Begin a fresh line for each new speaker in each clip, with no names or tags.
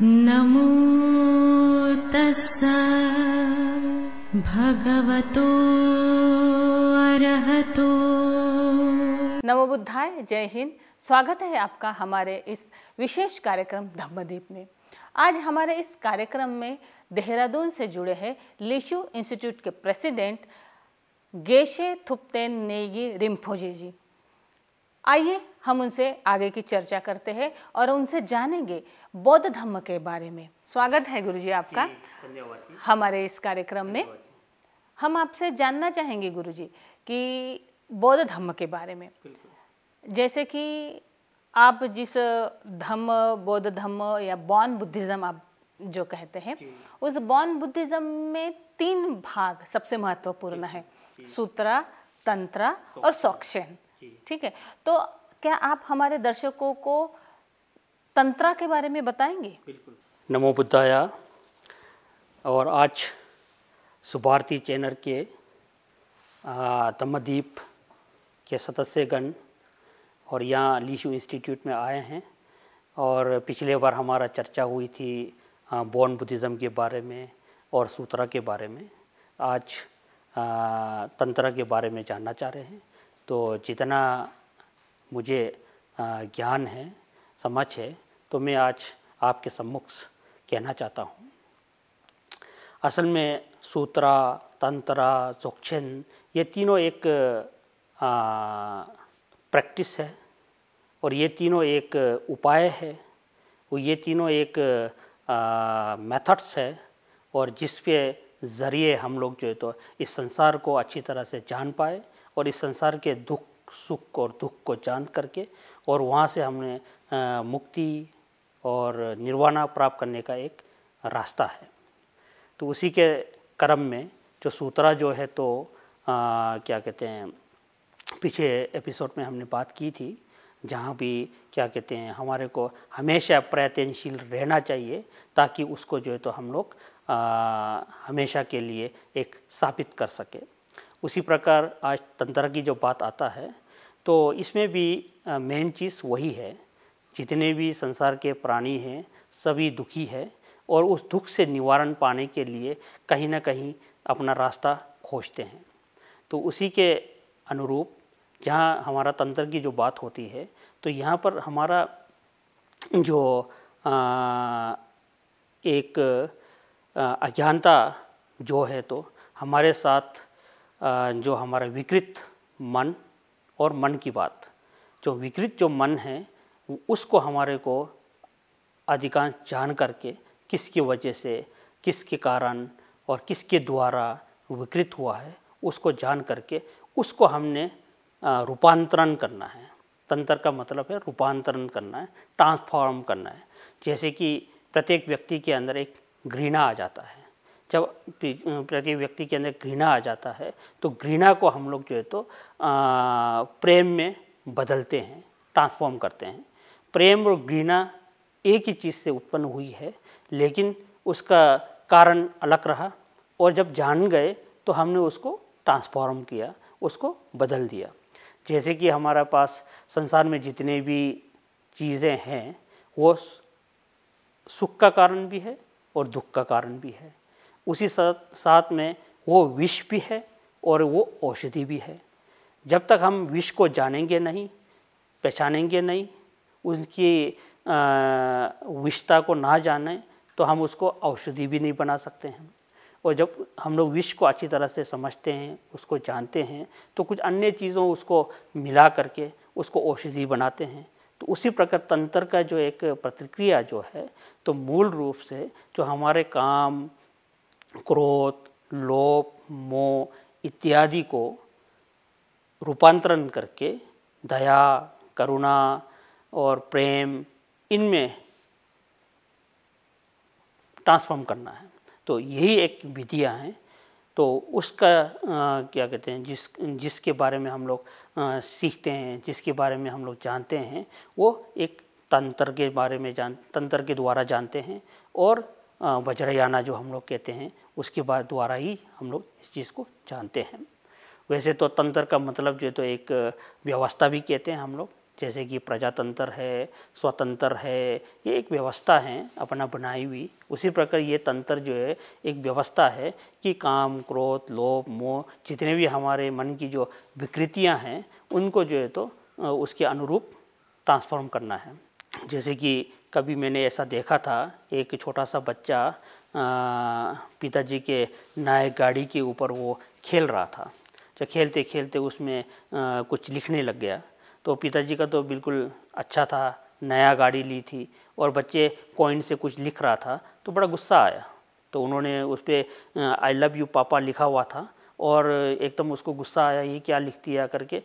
नमो तस् भगवतो अरहतो नमो बुद्धाय जय हिंद स्वागत है आपका हमारे इस विशेष कार्यक्रम धम्मदीप में आज हमारे इस कार्यक्रम में देहरादून से जुड़े हैं लिशु इंस्टीट्यूट के प्रेसिडेंट गेशे थुपतेन नेगी रिम्फोजे जी आइए हम उनसे आगे की चर्चा करते हैं और उनसे जानेंगे बौद्ध धर्म के बारे में स्वागत है गुरु जी आपका हमारे इस कार्यक्रम में हम आपसे जानना चाहेंगे गुरु जी कि बौद्ध धर्म के बारे में जैसे कि आप जिस धम्म बौद्ध धम्म या बॉन बुद्धिज़्म आप जो कहते हैं उस बॉन बुद्धिज़्म में तीन भाग सबसे महत्वपूर्ण है सूत्रा तंत्रा और सोक्षेन ठीक है तो क्या आप हमारे दर्शकों को तंत्रा के बारे में बताएंगे बिल्कुल
नमो बुद्धाया और आज सुभारती चैनल के तमदीप के सदस्यगण और यहाँ लीशु इंस्टीट्यूट में आए हैं और पिछले बार हमारा चर्चा हुई थी बॉर्न बुद्धिज़्म के बारे में और सूत्रा के बारे में आज तंत्रा के बारे में जानना चाह रहे हैं तो जितना मुझे ज्ञान है समझ है तो मैं आज आपके सम्मुख कहना चाहता हूँ असल में सूत्रा तंत्रा चौक्षण ये तीनों एक प्रैक्टिस है और ये तीनों एक उपाय है वो ये तीनों एक मेथड्स है और जिसके ज़रिए हम लोग जो है तो इस संसार को अच्छी तरह से जान पाए और इस संसार के दुख सुख और दुख को जान करके और वहाँ से हमने मुक्ति और निर्वाणा प्राप्त करने का एक रास्ता है तो उसी के क्रम में जो सूत्रा जो है तो आ, क्या कहते हैं पीछे एपिसोड में हमने बात की थी जहाँ भी क्या कहते हैं हमारे को हमेशा प्रयत्नशील रहना चाहिए ताकि उसको जो है तो हम लोग हमेशा के लिए एक साबित कर सके उसी प्रकार आज तंत्र की जो बात आता है तो इसमें भी मेन चीज़ वही है जितने भी संसार के प्राणी हैं सभी दुखी है और उस दुख से निवारण पाने के लिए कहीं ना कहीं अपना रास्ता खोजते हैं तो उसी के अनुरूप जहाँ हमारा तंत्र की जो बात होती है तो यहाँ पर हमारा जो आ, एक अज्ञानता जो है तो हमारे साथ आ, जो हमारा विकृत मन और मन की बात जो विकृत जो मन है उसको हमारे को अधिकांश जान करके किसकी वजह से किसके कारण और किसके द्वारा विकृत हुआ है उसको जान करके उसको हमने रूपांतरण करना है तंत्र का मतलब है रूपांतरण करना है ट्रांसफॉर्म करना है जैसे कि प्रत्येक व्यक्ति के अंदर एक घृणा आ जाता है जब प्रत्येक व्यक्ति के अंदर घृणा आ जाता है तो घृणा को हम लोग जो है तो प्रेम में बदलते हैं ट्रांसफॉर्म करते हैं प्रेम और घृणा एक ही चीज़ से उत्पन्न हुई है लेकिन उसका कारण अलग रहा और जब जान गए तो हमने उसको ट्रांसफॉर्म किया उसको बदल दिया जैसे कि हमारे पास संसार में जितने भी चीज़ें हैं वो सुख का कारण भी है और दुख का कारण भी है उसी साथ साथ में वो विष भी है और वो औषधि भी है जब तक हम विष को जानेंगे नहीं पहचानेंगे नहीं उनकी विषता को ना जाने तो हम उसको औषधि भी नहीं बना सकते हैं और जब हम लोग विष को अच्छी तरह से समझते हैं उसको जानते हैं तो कुछ अन्य चीज़ों उसको मिला करके उसको औषधि बनाते हैं तो उसी प्रकार तंत्र का जो एक प्रतिक्रिया जो है तो मूल रूप से जो हमारे काम क्रोध लोभ मोह इत्यादि को रूपांतरण करके दया करुणा और प्रेम इनमें ट्रांसफॉर्म करना है तो यही एक विधियाँ हैं तो उसका आ, क्या कहते हैं जिस जिसके बारे में हम लोग आ, सीखते हैं जिसके बारे में हम लोग जानते हैं वो एक तंत्र के बारे में जान तंत्र के द्वारा जानते हैं और वज्रयाना जो हम लोग कहते हैं उसके बाद द्वारा ही हम लोग इस चीज़ को जानते हैं वैसे तो तंत्र का मतलब जो है तो एक व्यवस्था भी कहते हैं हम लोग जैसे कि प्रजातंत्र है स्वतंत्र है ये एक व्यवस्था है अपना बनाई हुई उसी प्रकार ये तंत्र जो है एक व्यवस्था है कि काम क्रोध लोभ मोह जितने भी हमारे मन की जो विकृतियाँ हैं उनको जो है तो उसके अनुरूप ट्रांसफॉर्म करना है जैसे कि कभी मैंने ऐसा देखा था एक छोटा सा बच्चा पिताजी के नए गाड़ी के ऊपर वो खेल रहा था जब खेलते खेलते उसमें आ, कुछ लिखने लग गया तो पिताजी का तो बिल्कुल अच्छा था नया गाड़ी ली थी और बच्चे कॉइन से कुछ लिख रहा था तो बड़ा गुस्सा आया तो उन्होंने उस पर आई लव यू पापा लिखा हुआ था और एकदम उसको गुस्सा आया ये क्या लिख दिया करके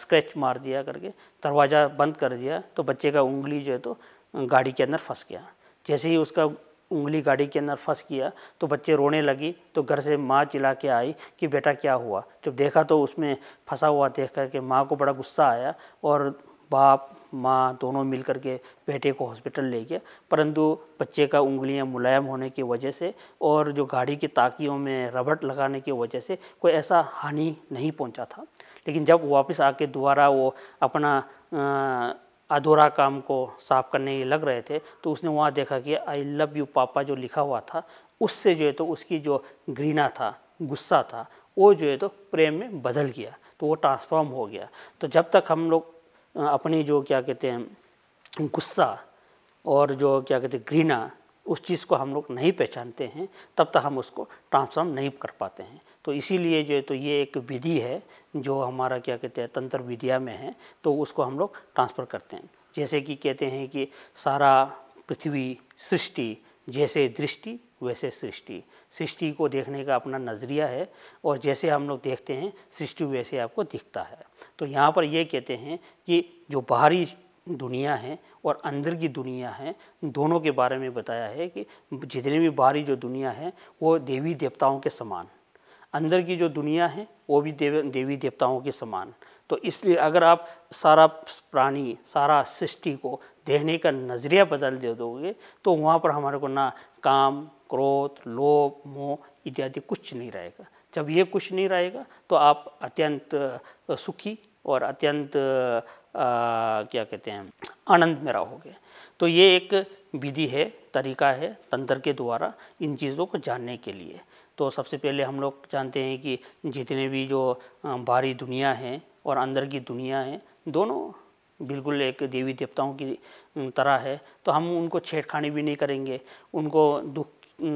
स्क्रैच मार दिया करके दरवाज़ा बंद कर दिया तो बच्चे का उंगली जो है तो गाड़ी के अंदर फंस गया जैसे ही उसका उंगली गाड़ी के अंदर फंस गया तो बच्चे रोने लगी तो घर से माँ चिल्ला के आई कि बेटा क्या हुआ जब देखा तो उसमें फंसा हुआ देख कर के माँ को बड़ा गुस्सा आया और बाप माँ दोनों मिल कर के बेटे को हॉस्पिटल ले गया परंतु बच्चे का उंगलियां मुलायम होने की वजह से और जो गाड़ी की ताकियों में रबड़ लगाने की वजह से कोई ऐसा हानि नहीं पहुंचा था लेकिन जब वापस आके दोबारा वो अपना आ, अधूरा काम को साफ करने लग रहे थे तो उसने वहाँ देखा कि आई लव यू पापा जो लिखा हुआ था उससे जो है तो उसकी जो घृणा था गुस्सा था वो जो है तो प्रेम में बदल गया तो वो ट्रांसफॉर्म हो गया तो जब तक हम लोग अपनी जो क्या कहते हैं गुस्सा और जो क्या कहते हैं घृणा उस चीज़ को हम लोग नहीं पहचानते हैं तब तक हम उसको ट्रांसफॉर्म नहीं कर पाते हैं तो इसीलिए जो है तो ये एक विधि है जो हमारा क्या कहते हैं तंत्र विद्या में है तो उसको हम लोग ट्रांसफ़र करते हैं जैसे कि कहते हैं कि सारा पृथ्वी सृष्टि जैसे दृष्टि वैसे सृष्टि सृष्टि को देखने का अपना नज़रिया है और जैसे हम लोग देखते हैं सृष्टि वैसे आपको दिखता है तो यहाँ पर ये कहते हैं कि जो बाहरी दुनिया है और अंदर की दुनिया है दोनों के बारे में बताया है कि जितने भी बाहरी जो दुनिया है वो देवी देवताओं के समान अंदर की जो दुनिया है वो भी देव देवी देवताओं के समान तो इसलिए अगर आप सारा प्राणी सारा सृष्टि को देने का नज़रिया बदल दे दोगे तो वहाँ पर हमारे को ना काम क्रोध लोभ मोह इत्यादि कुछ नहीं रहेगा जब ये कुछ नहीं रहेगा तो आप अत्यंत सुखी और अत्यंत आ, क्या कहते हैं आनंद में रहोगे तो ये एक विधि है तरीका है तंत्र के द्वारा इन चीज़ों को जानने के लिए तो सबसे पहले हम लोग जानते हैं कि जितने भी जो बाहरी दुनिया है और अंदर की दुनिया है दोनों बिल्कुल एक देवी देवताओं की तरह है तो हम उनको छेड़खानी भी नहीं करेंगे उनको दुख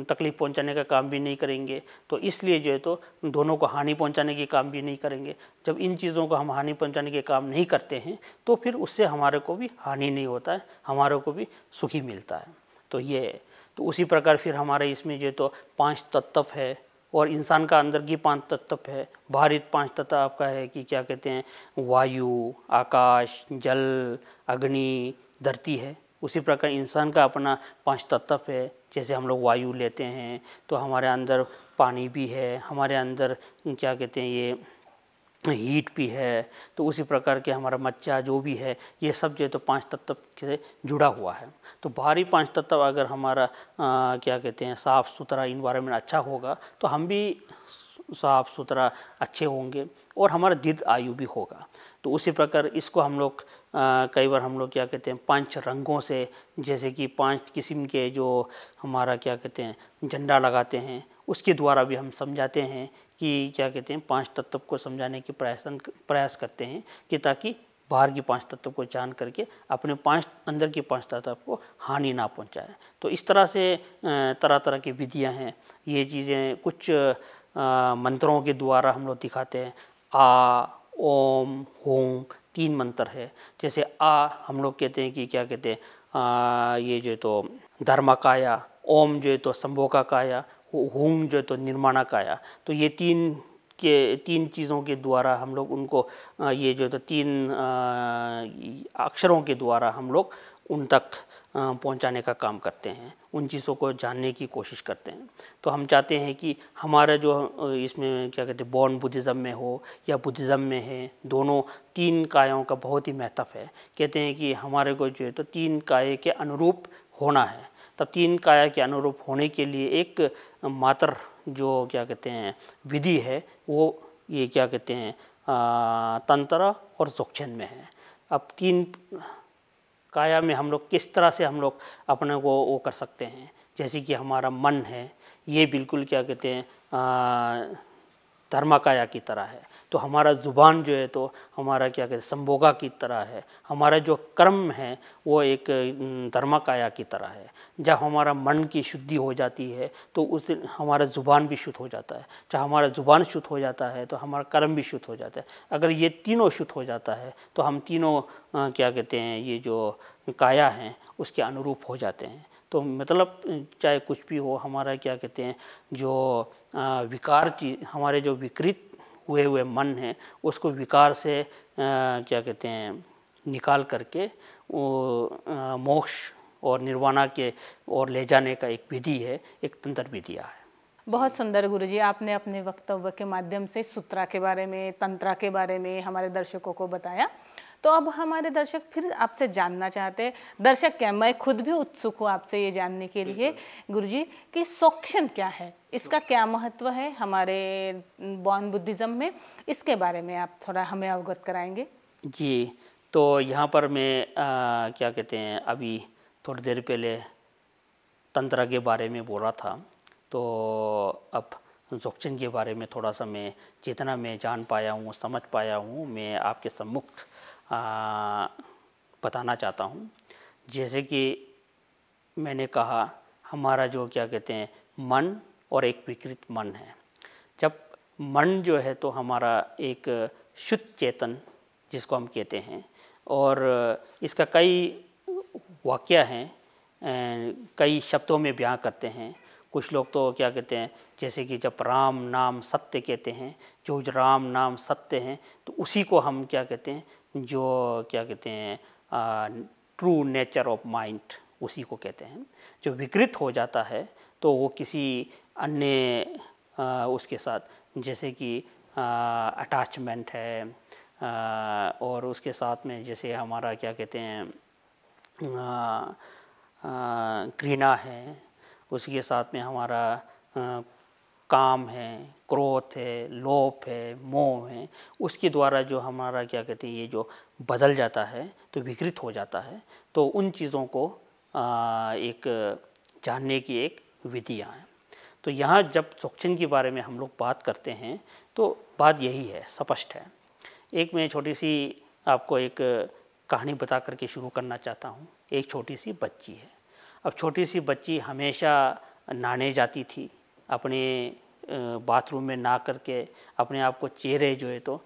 तकलीफ़ पहुंचाने का काम भी नहीं करेंगे तो इसलिए जो है तो दोनों को हानि पहुंचाने के काम भी नहीं करेंगे जब इन चीज़ों को हम हानि पहुंचाने के काम नहीं करते हैं तो फिर उससे हमारे को भी हानि नहीं होता है हमारे को भी सुखी मिलता है तो ये तो उसी प्रकार फिर हमारे इसमें जो तो पांच तत्व है और इंसान का अंदर की पांच तत्व है भारत पांच तत्व आपका है कि क्या कहते हैं वायु आकाश जल अग्नि धरती है उसी प्रकार इंसान का अपना पांच तत्व है जैसे हम लोग वायु लेते हैं तो हमारे अंदर पानी भी है हमारे अंदर क्या कहते हैं ये हीट भी है तो उसी प्रकार के हमारा मच्छा जो भी है ये सब जो है तो पांच तत्व से जुड़ा हुआ है तो बाहरी पांच तत्व अगर हमारा आ, क्या कहते हैं साफ़ सुथरा इन्वायरमेंट अच्छा होगा तो हम भी साफ़ सुथरा अच्छे होंगे और हमारा दीर्घ आयु भी होगा तो उसी प्रकार इसको हम लोग कई बार हम लोग क्या कहते हैं पांच रंगों से जैसे कि पांच किस्म के जो हमारा क्या कहते हैं झंडा लगाते हैं उसके द्वारा भी हम समझाते हैं कि क्या कहते हैं पांच तत्व को समझाने की प्रयास प्रयास करते हैं कि ताकि बाहर की पांच तत्व को जान करके अपने पांच अंदर की पांच तत्व को हानि ना पहुंचाए तो इस तरह से तरह तरह की विधियां हैं ये चीज़ें कुछ मंत्रों के द्वारा हम लोग दिखाते हैं आ ओम होम तीन मंत्र है जैसे आ हम लोग कहते हैं कि क्या कहते हैं आ, ये जो है तो धर्म काया ओम जो है तो का काया होम जो तो निर्माणा काया तो ये तीन के तीन चीज़ों के द्वारा हम लोग उनको ये जो तो तीन अक्षरों के द्वारा हम लोग उन तक पहुंचाने का काम करते हैं उन चीज़ों को जानने की कोशिश करते हैं तो हम चाहते हैं कि हमारा जो इसमें क्या कहते हैं बॉर्न बुद्धिज़्म में हो या बुद्धिज़्म में है दोनों तीन कायों का बहुत ही महत्व है कहते हैं कि हमारे को जो है तो तीन काय के अनुरूप होना है तब तीन काया के अनुरूप होने के लिए एक मात्र जो क्या कहते हैं विधि है वो ये क्या कहते हैं तंत्र और जोक्षण में है अब तीन काया में हम लोग किस तरह से हम लोग अपने को वो कर सकते हैं जैसे कि हमारा मन है ये बिल्कुल क्या कहते हैं धर्माकाया की तरह है तो हमारा ज़ुबान जो है तो हमारा क्या कहते हैं संभोगा की तरह है हमारा जो कर्म है वो एक धर्माकाया की तरह है जब हमारा मन की शुद्धि हो जाती है तो उस दिन हमारा ज़ुबान भी शुद्ध हो जाता है चाहे हमारा ज़ुबान शुद्ध हो जाता है तो हमारा कर्म भी शुद्ध हो जाता है अगर ये तीनों शुद्ध हो जाता है तो हम तीनों आ, क्या कहते हैं ये जो काया हैं उसके अनुरूप हो जाते हैं तो मतलब चाहे कुछ भी हो हमारा क्या कहते हैं जो विकार चीज हमारे जो विकृत हुए हुए मन है उसको विकार से आ, क्या कहते हैं निकाल करके वो मोक्ष और निर्वाणा के और ले जाने का एक विधि है एक तंत्र विधिया है
बहुत सुंदर गुरु जी आपने अपने वक्तव्य के माध्यम से सूत्रा के बारे में तंत्रा के बारे में हमारे दर्शकों को बताया तो अब हमारे दर्शक फिर आपसे जानना चाहते हैं दर्शक क्या मैं खुद भी उत्सुक हूँ आपसे ये जानने के लिए गुरु जी कि सोक्षण क्या है इसका क्या महत्व है हमारे बॉन बुद्धिज़्म में इसके बारे में आप थोड़ा हमें अवगत कराएंगे
जी तो यहाँ पर मैं आ, क्या कहते हैं अभी थोड़ी देर पहले तंत्र के बारे में बोला था तो अब जोक्चन के बारे में थोड़ा सा मैं जितना मैं जान पाया हूँ समझ पाया हूँ मैं आपके सम्मुख बताना चाहता हूँ जैसे कि मैंने कहा हमारा जो क्या कहते हैं मन और एक विकृत मन है जब मन जो है तो हमारा एक शुद्ध चेतन जिसको हम कहते हैं और इसका कई वाक्य हैं कई शब्दों में बयां करते हैं कुछ लोग तो क्या कहते हैं जैसे कि जब राम नाम सत्य कहते हैं जो राम नाम सत्य हैं तो उसी को हम क्या कहते हैं जो क्या कहते हैं ट्रू नेचर ऑफ माइंड उसी को कहते हैं जो विकृत हो जाता है तो वो किसी अन्य उसके साथ जैसे कि अटैचमेंट है आ, और उसके साथ में जैसे हमारा क्या कहते हैं घृणा है उसके साथ में हमारा आ, काम है क्रोध है लोप है मोह है उसके द्वारा जो हमारा क्या कहते हैं ये जो बदल जाता है तो विकृत हो जाता है तो उन चीज़ों को आ, एक जानने की एक विधियाँ हैं तो यहाँ जब सोक्चन के बारे में हम लोग बात करते हैं तो बात यही है स्पष्ट है एक मैं छोटी सी आपको एक कहानी बता करके शुरू करना चाहता हूँ एक छोटी सी बच्ची है अब छोटी सी बच्ची हमेशा नाने जाती थी अपने बाथरूम में ना करके अपने आप को चेहरे जो है तो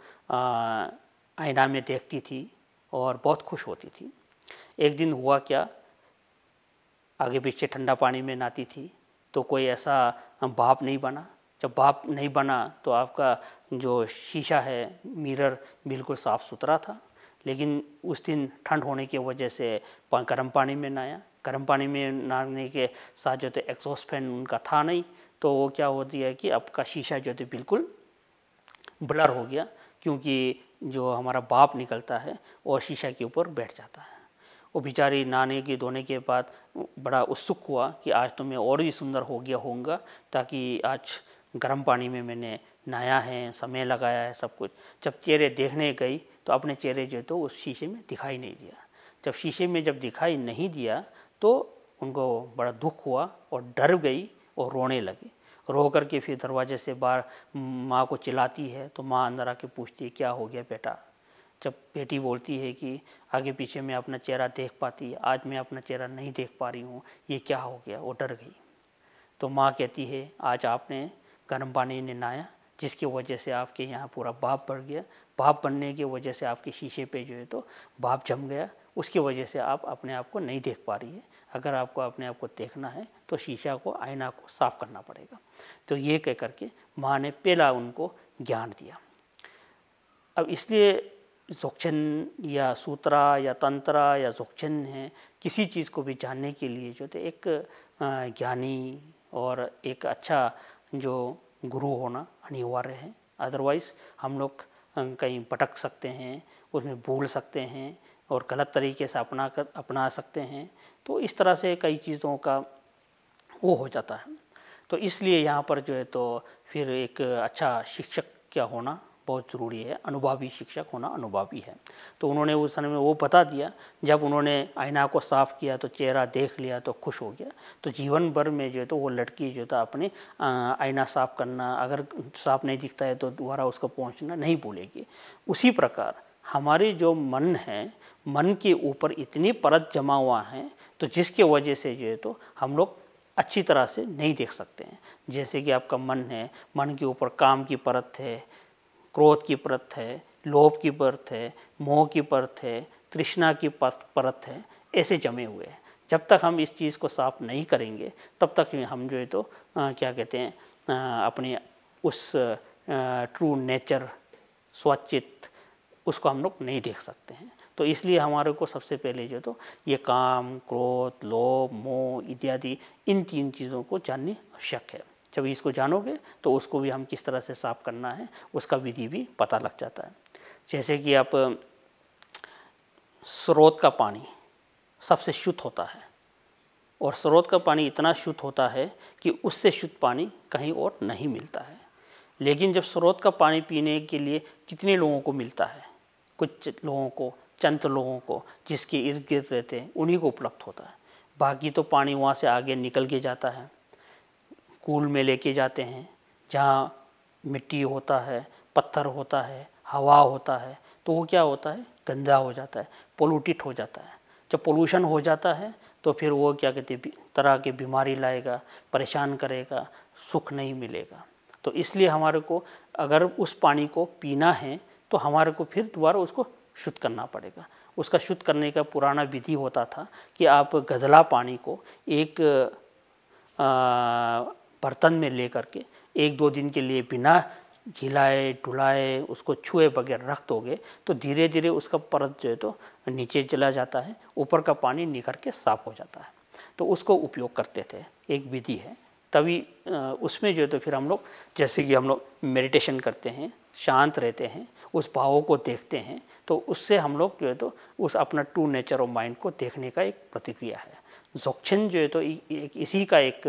आईना में देखती थी और बहुत खुश होती थी एक दिन हुआ क्या आगे पीछे ठंडा पानी में नहाती थी तो कोई ऐसा बाप नहीं बना जब बाप नहीं बना तो आपका जो शीशा है मिरर बिल्कुल साफ़ सुथरा था लेकिन उस दिन ठंड होने की वजह से गर्म पानी में नहाया गर्म पानी में नहाने के साथ जो तो एग्जॉस्ट फैन उनका था नहीं तो वो क्या होती है कि आपका शीशा जो है बिल्कुल ब्लर हो गया क्योंकि जो हमारा बाप निकलता है वो शीशा के ऊपर बैठ जाता है वो बेचारी नहाने के धोने के बाद बड़ा उत्सुक हुआ कि आज तो मैं और भी सुंदर हो गया होऊंगा ताकि आज गर्म पानी में मैंने नहाया है समय लगाया है सब कुछ जब चेहरे देखने गई तो अपने चेहरे जो है तो उस शीशे में दिखाई नहीं दिया जब शीशे में जब दिखाई नहीं दिया तो उनको बड़ा दुख हुआ और डर गई और रोने लगी रो कर के फिर दरवाजे से बाहर माँ को चिल्लाती है तो माँ अंदर आके पूछती है क्या हो गया बेटा जब बेटी बोलती है कि आगे पीछे मैं अपना चेहरा देख पाती आज मैं अपना चेहरा नहीं देख पा रही हूँ ये क्या हो गया वो डर गई तो माँ कहती है आज आपने गर्म पानी ने नहाया जिसकी वजह से आपके यहाँ पूरा भाप बढ़ गया भाप बनने की वजह से आपके शीशे पे जो है तो भाप जम गया उसकी वजह से आप अपने आप को नहीं देख पा रही है अगर आपको अपने आप को देखना है तो शीशा को आईना को साफ करना पड़ेगा तो ये कह करके माँ ने पहला उनको ज्ञान दिया अब इसलिए जोक्षन या सूत्रा या तंत्रा या जोक्षन है किसी चीज़ को भी जानने के लिए जो थे एक ज्ञानी और एक अच्छा जो गुरु होना अनिवार्य है अदरवाइज़ हम लोग कहीं भटक सकते हैं उसमें भूल सकते हैं और गलत तरीके से अपना कर अपना सकते हैं तो इस तरह से कई चीज़ों का वो हो जाता है तो इसलिए यहाँ पर जो है तो फिर एक अच्छा शिक्षक क्या होना बहुत ज़रूरी है अनुभवी शिक्षक होना अनुभवी है तो उन्होंने उस समय वो बता दिया जब उन्होंने आईना को साफ़ किया तो चेहरा देख लिया तो खुश हो गया तो जीवन भर में जो है तो वो लड़की जो था तो अपने आईना साफ़ करना अगर साफ़ नहीं दिखता है तो दोबारा उसको पहुँचना नहीं भूलेगी उसी प्रकार हमारे जो मन है मन के ऊपर इतनी परत जमा हुआ है तो जिसके वजह से जो है तो हम लोग अच्छी तरह से नहीं देख सकते हैं जैसे कि आपका मन है मन के ऊपर काम की परत है क्रोध की परत है लोभ की परत है मोह की परत है तृष्णा की परत है ऐसे जमे हुए हैं जब तक हम इस चीज़ को साफ नहीं करेंगे तब तक हम जो है तो आ, क्या कहते हैं अपने उस ट्रू नेचर स्वचित उसको हम लोग नहीं देख सकते हैं तो इसलिए हमारे को सबसे पहले जो तो ये काम क्रोध लोभ मोह इत्यादि इन तीन चीज़ों को जाननी आवश्यक है जब इसको जानोगे तो उसको भी हम किस तरह से साफ करना है उसका विधि भी पता लग जाता है जैसे कि आप स्रोत का पानी सबसे शुद्ध होता है और स्रोत का पानी इतना शुद्ध होता है कि उससे शुद्ध पानी कहीं और नहीं मिलता है लेकिन जब स्रोत का पानी पीने के लिए कितने लोगों को मिलता है कुछ लोगों को चंद लोगों को जिसके इर्द गिर्द रहते हैं उन्हीं को उपलब्ध होता है बाकी तो पानी वहाँ से आगे निकल के जाता है कूल में लेके जाते हैं जहाँ मिट्टी होता है पत्थर होता है हवा होता है तो वो क्या होता है गंदा हो जाता है पोलूटेड हो जाता है जब पोल्यूशन हो जाता है तो फिर वो क्या कहते तरह की बीमारी लाएगा परेशान करेगा सुख नहीं मिलेगा तो इसलिए हमारे को अगर उस पानी को पीना है तो हमारे को फिर दोबारा उसको शुद्ध करना पड़ेगा उसका शुद्ध करने का पुराना विधि होता था कि आप गधला पानी को एक बर्तन में ले करके एक दो दिन के लिए बिना घिलाए ढुलाए उसको छुए बगैर रख दोगे तो धीरे धीरे उसका परत जो है तो नीचे चला जाता है ऊपर का पानी निखर के साफ हो जाता है तो उसको उपयोग करते थे एक विधि है तभी उसमें जो है तो फिर हम लोग जैसे कि हम लोग मेडिटेशन करते हैं शांत रहते हैं उस भावों को देखते हैं तो उससे हम लोग जो है तो उस अपना ट्रू नेचर ऑफ माइंड को देखने का एक प्रतिक्रिया है जोक्षन जो है तो एक इसी का एक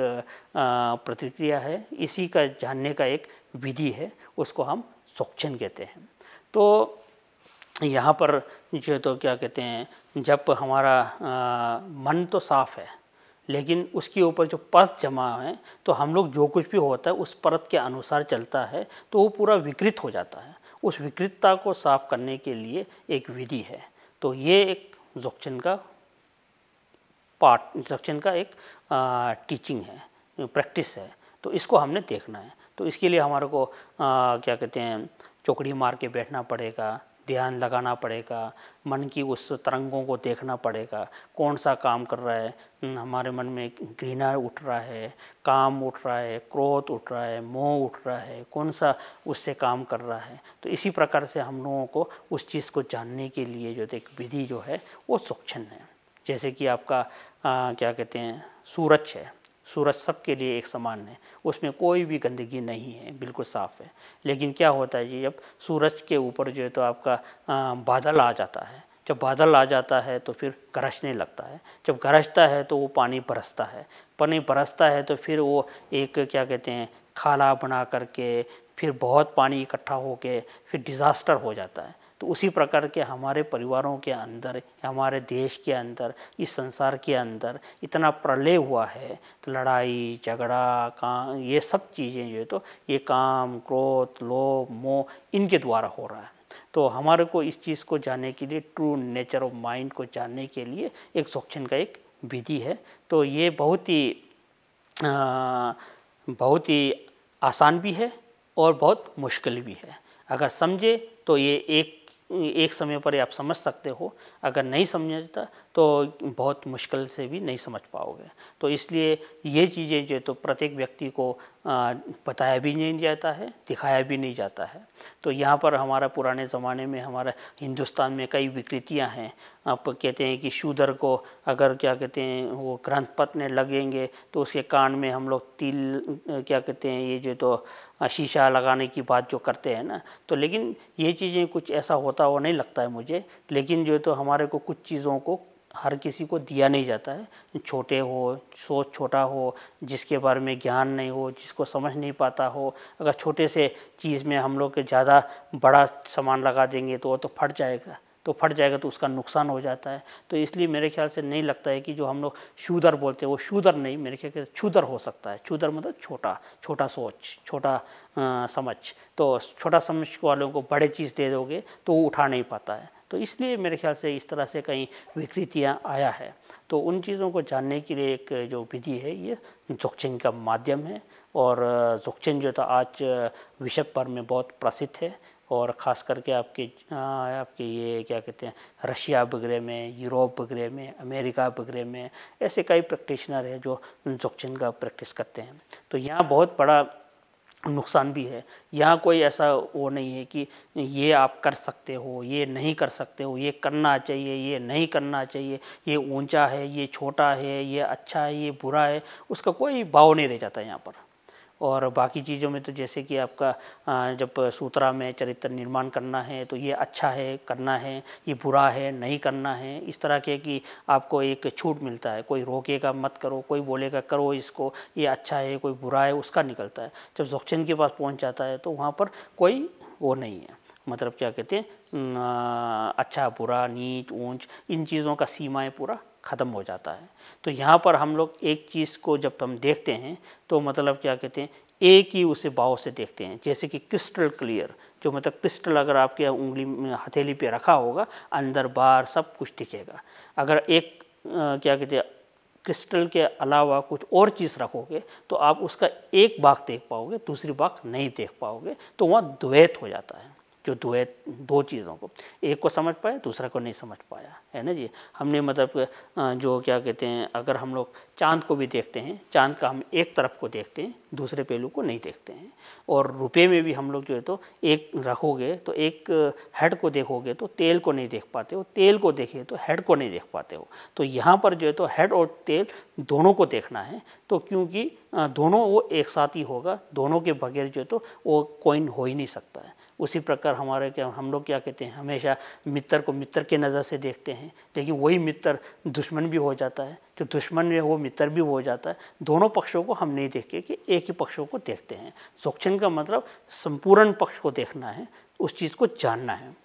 प्रतिक्रिया है इसी का जानने का एक विधि है उसको हम जोक्षन कहते हैं तो यहाँ पर जो है तो क्या कहते हैं जब हमारा आ, मन तो साफ है लेकिन उसके ऊपर जो परत जमा है तो हम लोग जो कुछ भी होता है उस परत के अनुसार चलता है तो वो पूरा विकृत हो जाता है उस विकृतता को साफ करने के लिए एक विधि है तो ये एक जोक्चन का पार्ट जोक्चन का एक आ, टीचिंग है प्रैक्टिस है तो इसको हमने देखना है तो इसके लिए हमारे को आ, क्या कहते हैं चौकड़ी मार के बैठना पड़ेगा ध्यान लगाना पड़ेगा मन की उस तरंगों को देखना पड़ेगा कौन सा काम कर रहा है हमारे मन में घृणा उठ रहा है काम उठ रहा है क्रोध उठ रहा है मोह उठ रहा है कौन सा उससे काम कर रहा है तो इसी प्रकार से हम लोगों को उस चीज़ को जानने के लिए जो एक विधि जो है वो सूक्ष्म है जैसे कि आपका आ, क्या कहते हैं सूरज है सूरज सबके लिए एक समान है उसमें कोई भी गंदगी नहीं है बिल्कुल साफ़ है लेकिन क्या होता है जी जब सूरज के ऊपर जो है तो आपका बादल आ जाता है जब बादल आ जाता है तो फिर गरजने लगता है जब गरजता है तो वो पानी बरसता है पानी बरसता है तो फिर वो एक क्या कहते हैं खाला बना करके फिर बहुत पानी इकट्ठा होके फिर डिज़ास्टर हो जाता है तो उसी प्रकार के हमारे परिवारों के अंदर हमारे देश के अंदर इस संसार के अंदर इतना प्रलय हुआ है तो लड़ाई झगड़ा काम ये सब चीज़ें जो है तो ये काम क्रोध लोभ मोह इनके द्वारा हो रहा है तो हमारे को इस चीज़ को जानने के लिए ट्रू नेचर ऑफ माइंड को जानने के लिए एक सोक्षण का एक विधि है तो ये बहुत ही बहुत ही आसान भी है और बहुत मुश्किल भी है अगर समझे तो ये एक एक समय पर आप समझ सकते हो अगर नहीं समझता तो बहुत मुश्किल से भी नहीं समझ पाओगे तो इसलिए ये चीज़ें जो तो प्रत्येक व्यक्ति को बताया भी नहीं जाता है दिखाया भी नहीं जाता है तो यहाँ पर हमारा पुराने ज़माने में हमारे हिंदुस्तान में कई विकृतियाँ हैं आप कहते हैं कि शूदर को अगर क्या कहते हैं वो ग्रंथ पत्ने लगेंगे तो उसके कान में हम लोग तिल क्या कहते हैं ये जो तो शीशा लगाने की बात जो करते हैं ना तो लेकिन ये चीज़ें कुछ ऐसा होता हुआ नहीं लगता है मुझे लेकिन जो तो हमारे को कुछ चीज़ों को हर किसी को दिया नहीं जाता है छोटे हो सोच छोटा हो जिसके बारे में ज्ञान नहीं हो जिसको समझ नहीं पाता हो अगर छोटे से चीज़ में हम लोग ज़्यादा बड़ा सामान लगा देंगे तो वो तो फट जाएगा तो फट जाएगा तो उसका नुकसान हो जाता है तो इसलिए मेरे ख्याल से नहीं लगता है कि जो हम लोग शूदर बोलते हैं वो शूदर नहीं मेरे ख्याल से छूदर हो सकता है छूदर मतलब छोटा छोटा सोच छोटा आ, समझ तो छोटा समझ वालों को बड़े चीज़ दे दोगे तो वो उठा नहीं पाता है तो इसलिए मेरे ख्याल से इस तरह से कहीं विकृतियाँ आया है तो उन चीज़ों को जानने के लिए एक जो विधि है ये जोक्चिंग का माध्यम है और जोक्चिंग जो था आज विश्व भर में बहुत प्रसिद्ध है और ख़ास करके आपके आपके ये क्या कहते हैं रशिया वगैरह में यूरोप वगैरह में अमेरिका वगैरह में ऐसे कई प्रैक्टिशनर हैं जो जोक्चिन का प्रैक्टिस करते हैं तो यहाँ बहुत बड़ा नुकसान भी है यहाँ कोई ऐसा वो नहीं है कि ये आप कर सकते हो ये नहीं कर सकते हो ये करना चाहिए ये नहीं करना चाहिए ये ऊंचा है ये छोटा है ये अच्छा है ये बुरा है उसका कोई भाव नहीं रह जाता यहाँ पर और बाकी चीज़ों में तो जैसे कि आपका जब सूत्रा में चरित्र निर्माण करना है तो ये अच्छा है करना है ये बुरा है नहीं करना है इस तरह के कि आपको एक छूट मिलता है कोई रोकेगा मत करो कोई बोलेगा करो इसको ये अच्छा है कोई बुरा है उसका निकलता है जब जोक्चन के पास पहुँच जाता है तो वहाँ पर कोई वो नहीं है मतलब क्या कहते हैं अच्छा बुरा नीच ऊंच इन चीज़ों का सीमाएं पूरा ख़त्म हो जाता है तो यहाँ पर हम लोग एक चीज़ को जब हम देखते हैं तो मतलब क्या कहते हैं एक ही उसे भाव से देखते हैं जैसे कि क्रिस्टल क्लियर जो मतलब क्रिस्टल अगर आपके उंगली में हथेली पे रखा होगा अंदर बाहर सब कुछ दिखेगा अगर एक आ, क्या कहते हैं क्रिस्टल के अलावा कुछ और चीज़ रखोगे तो आप उसका एक भाग देख पाओगे दूसरी भाग नहीं देख पाओगे तो वहाँ द्वैत हो जाता है जो द्वैत दो चीज़ों को एक को समझ पाया दूसरा को नहीं समझ पाया है ना जी हमने मतलब जो क्या कहते हैं अगर हम लोग चांद को भी देखते हैं चांद का हम एक तरफ को देखते हैं दूसरे पहलू को नहीं देखते हैं और रुपये में भी हम लोग जो है तो एक रखोगे तो एक हेड को देखोगे तो तेल को नहीं देख पाते हो तेल को देखे तो हेड को नहीं देख पाते हो तो यहाँ पर जो है तो हेड और तेल दोनों को देखना है तो क्योंकि दोनों वो एक साथ ही होगा दोनों के बगैर जो है तो वो कोइन हो ही नहीं सकता है उसी प्रकार हमारे क्या हम लोग क्या कहते हैं हमेशा मित्र को मित्र की नज़र से देखते हैं लेकिन वही मित्र दुश्मन भी हो जाता है जो दुश्मन है वो मित्र भी हो जाता है दोनों पक्षों को हम नहीं देखते कि एक ही पक्षों को देखते हैं सोक्षण का मतलब संपूर्ण पक्ष को देखना है उस चीज़ को जानना है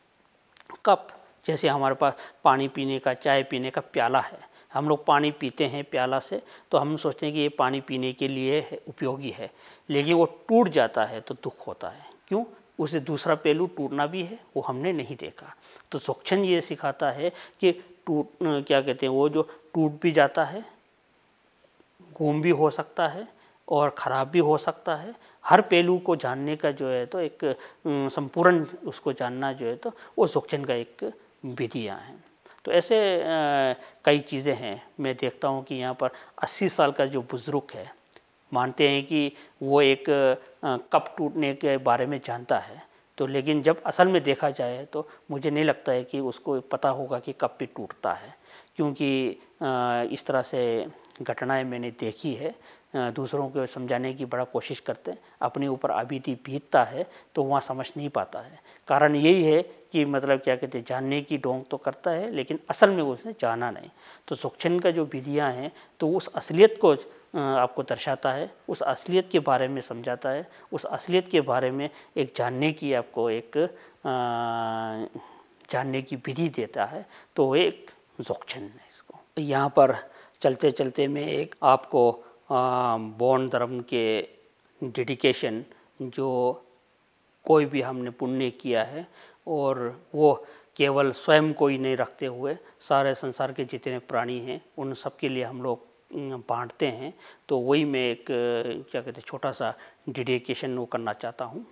कप जैसे हमारे पास पानी पीने का चाय पीने का प्याला है हम लोग पानी पीते हैं प्याला से तो हम सोचते हैं कि ये पानी पीने के लिए उपयोगी है लेकिन वो टूट जाता है तो दुख होता है क्यों उसे दूसरा पहलू टूटना भी है वो हमने नहीं देखा तो सोक्षण ये सिखाता है कि टूट क्या कहते हैं वो जो टूट भी जाता है गुम भी हो सकता है और ख़राब भी हो सकता है हर पहलू को जानने का जो है तो एक संपूर्ण उसको जानना जो है तो वो सोक्षण का एक विधियाँ हैं तो ऐसे आ, कई चीज़ें हैं मैं देखता हूँ कि यहाँ पर 80 साल का जो बुज़ुर्ग है मानते हैं कि वो एक कप टूटने के बारे में जानता है तो लेकिन जब असल में देखा जाए तो मुझे नहीं लगता है कि उसको पता होगा कि कप भी टूटता है क्योंकि इस तरह से घटनाएं मैंने देखी है दूसरों को समझाने की बड़ा कोशिश करते हैं अपने ऊपर आबीती बीतता है तो वहाँ समझ नहीं पाता है कारण यही है कि मतलब क्या कहते हैं जानने की डोंग तो करता है लेकिन असल में उसने जाना नहीं तो सुक्षण का जो विधियाँ हैं तो उस असलियत को आपको दर्शाता है उस असलियत के बारे में समझाता है उस असलियत के बारे में एक जानने की आपको एक जानने की विधि देता है तो एक जोक्चन है इसको यहाँ पर चलते चलते में एक आपको बौन धर्म के डेडिकेशन जो कोई भी हमने पुण्य किया है और वो केवल स्वयं को ही नहीं रखते हुए सारे संसार के जितने प्राणी हैं उन सब के लिए हम लोग बांटते हैं तो वही मैं एक क्या कहते हैं छोटा सा डिडिकेशन वो करना चाहता हूँ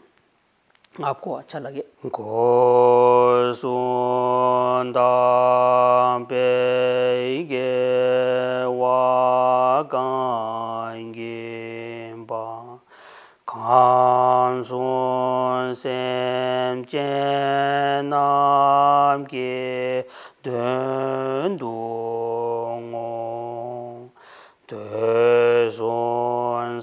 आपको अच्छा लगे घो सुंदा पे गे वे बा खान सुन नाम के धु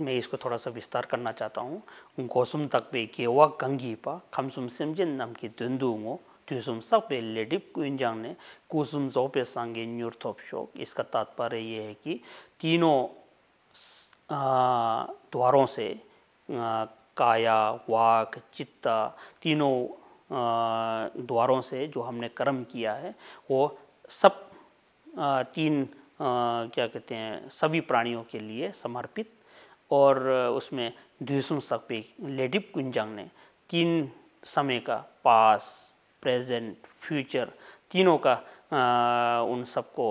मैं इसको थोड़ा सा विस्तार करना चाहता हूँ गोसुम तक पे के वा कंगी पा खमसुम सिमजिन नम की दुंदुंगो त्यूसुम सब पे लेडिप क्विंजांग ने कुसुम जो पे सांगे थोप शोक इसका तात्पर्य ये है कि तीनों द्वारों से काया वाक चित्ता तीनों द्वारों से जो हमने कर्म किया है वो सब तीन क्या कहते हैं सभी प्राणियों के लिए समर्पित और उसमें द्विसुम सकपी लेडिप कुंजांग ने तीन समय का पास प्रेजेंट फ्यूचर तीनों का आ, उन सबको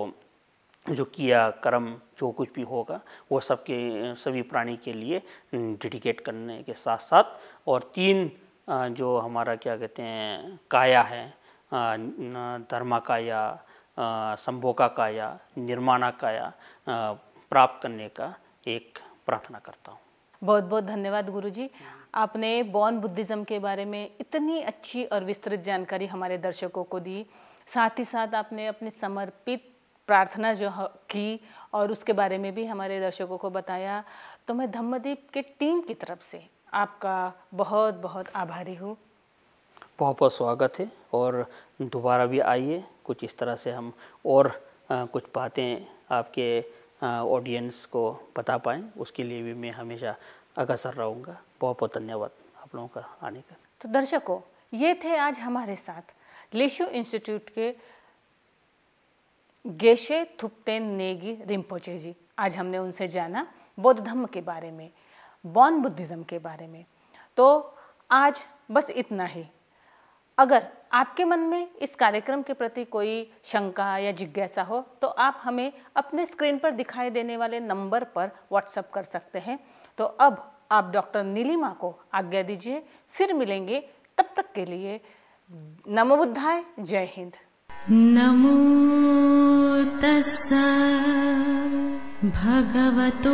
जो किया कर्म जो कुछ भी होगा वो सबके सभी प्राणी के लिए डेडिकेट करने के साथ साथ और तीन आ, जो हमारा क्या कहते हैं काया है धर्मा काया संभोगा काया निर्माणा काया प्राप्त करने का एक प्रार्थना करता हूँ
बहुत बहुत धन्यवाद गुरु जी हाँ। आपने बॉर्न बुद्धिज़्म के बारे में इतनी अच्छी और विस्तृत जानकारी हमारे दर्शकों को दी साथ ही साथ आपने अपने समर्पित प्रार्थना जो की और उसके बारे में भी हमारे दर्शकों को बताया तो मैं धम्मदीप के टीम की तरफ से आपका बहुत बहुत आभारी हूँ
बहुत बहुत स्वागत है और दोबारा भी आइए कुछ इस तरह से हम और आ, कुछ बातें आपके ऑडियंस को बता पाएँ उसके लिए भी मैं हमेशा अग्रसर रहूँगा बहुत बहुत धन्यवाद आप लोगों का आने का
तो दर्शकों ये थे आज हमारे साथ लेशो इंस्टीट्यूट के गेशे थुप्तेन नेगी रिम्पोचे जी आज हमने उनसे जाना बौद्ध धर्म के बारे में बॉन बुद्धिज़्म के बारे में तो आज बस इतना ही अगर आपके मन में इस कार्यक्रम के प्रति कोई शंका या जिज्ञासा हो तो आप हमें अपने स्क्रीन पर दिखाई देने वाले नंबर पर व्हाट्सअप कर सकते हैं तो अब आप डॉक्टर नीलिमा को आज्ञा दीजिए फिर मिलेंगे तब तक के लिए नमो बुद्धाय जय हिंद नमो भगवतो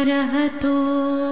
अरहतो